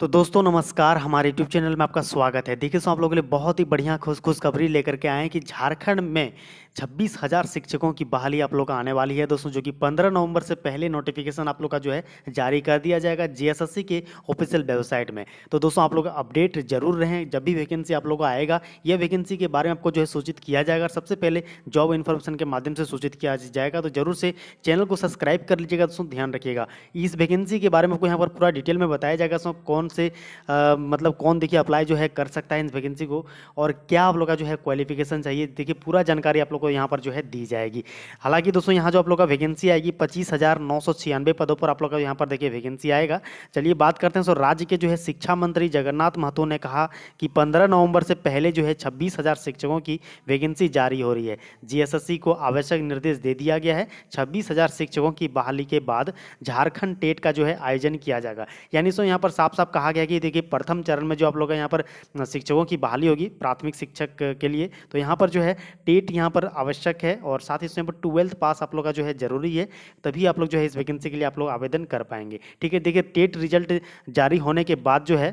तो दोस्तों नमस्कार हमारे यूट्यूब चैनल में आपका स्वागत है देखिए सो आप लोगों के लिए बहुत ही बढ़िया खुश खुशखबरी लेकर के आए हैं कि झारखंड में छब्बीस हज़ार शिक्षकों की बहाली आप लोग का आने वाली है दोस्तों जो कि 15 नवंबर से पहले नोटिफिकेशन आप लोग का जो है जारी कर दिया जाएगा जीएसएससी के ऑफिशियल वेबसाइट में तो दोस्तों आप लोग अपडेट जरूर रहें जब भी वैकेंसी आप लोग का आएगा यह वैकेंसी के बारे में आपको जो है सूचित किया जाएगा सबसे पहले जॉब इन्फॉर्मेशन के माध्यम से सूचित किया जाएगा तो जरूर से चैनल को सब्सक्राइब कर लीजिएगा दोस्तों ध्यान रखिएगा इस वैकेंसी के बारे में आपको यहाँ पर पूरा डिटेल में बताया जाएगा सो कौन कौन से आ, मतलब कौन देखिए अप्लाई जो है कर सकता है इस वैकेंसी को और क्या आप लोग का जो है क्वालिफिकेशन चाहिए देखिए पूरा जानकारी आप लोग को यहाँ पर जो है दी जाएगी हालांकि दोस्तों यहाँ जो आप लोग का वैकेंसी आएगी पच्चीस पदों पर आप लोग का यहाँ पर देखिए वैकेंसी आएगा चलिए बात करते हैं सो राज्य के जो है शिक्षा मंत्री जगन्नाथ महतो ने कहा कि पंद्रह नवंबर से पहले जो है छब्बीस शिक्षकों की वैकेंसी जारी हो रही है जीएसएससी को आवश्यक निर्देश दे दिया गया है छब्बीस शिक्षकों की बहाली के बाद झारखंड टेट का जो है आयोजन किया जाएगा यानी सो यहां पर साफ साफ कहा गया कि देखिए प्रथम चरण में जो आप लोग का यहाँ पर शिक्षकों की बहाली होगी प्राथमिक शिक्षक के लिए तो यहाँ पर जो है टेट यहाँ पर आवश्यक है और साथ ही इसमें पर ट्वेल्थ पास आप लोग का जो है जरूरी है तभी आप लोग जो है इस वैकेंसी के लिए आप लोग आवेदन कर पाएंगे ठीक है देखिए टेट रिजल्ट जारी होने के बाद जो है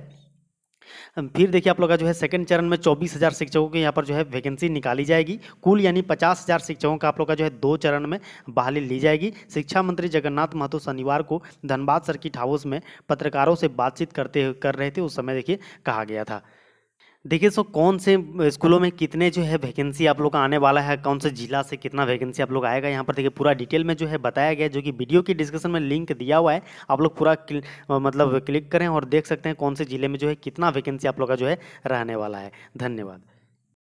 फिर देखिए आप लोग का जो है सेकंड चरण में चौबीस हज़ार शिक्षकों के यहाँ पर जो है वैकेंसी निकाली जाएगी कुल यानी पचास हज़ार शिक्षकों का आप लोग का जो है दो चरण में बहाली ली जाएगी शिक्षा मंत्री जगन्नाथ महतो शनिवार को धनबाद सर्किट हाउस में पत्रकारों से बातचीत करते कर रहे थे उस समय देखिए कहा गया था देखिए सो कौन से स्कूलों में कितने जो है वैकेंसी आप लोग का आने वाला है कौन से जिला से कितना वैकेंसी आप लोग आएगा यहाँ पर देखिए पूरा डिटेल में जो है बताया गया जो कि वीडियो की डिस्क्रिप्शन में लिंक दिया हुआ है आप लोग पूरा मतलब क्लिक करें और देख सकते हैं कौन से जिले में जो है कितना वैकेंसी आप लोग का जो है रहने वाला है धन्यवाद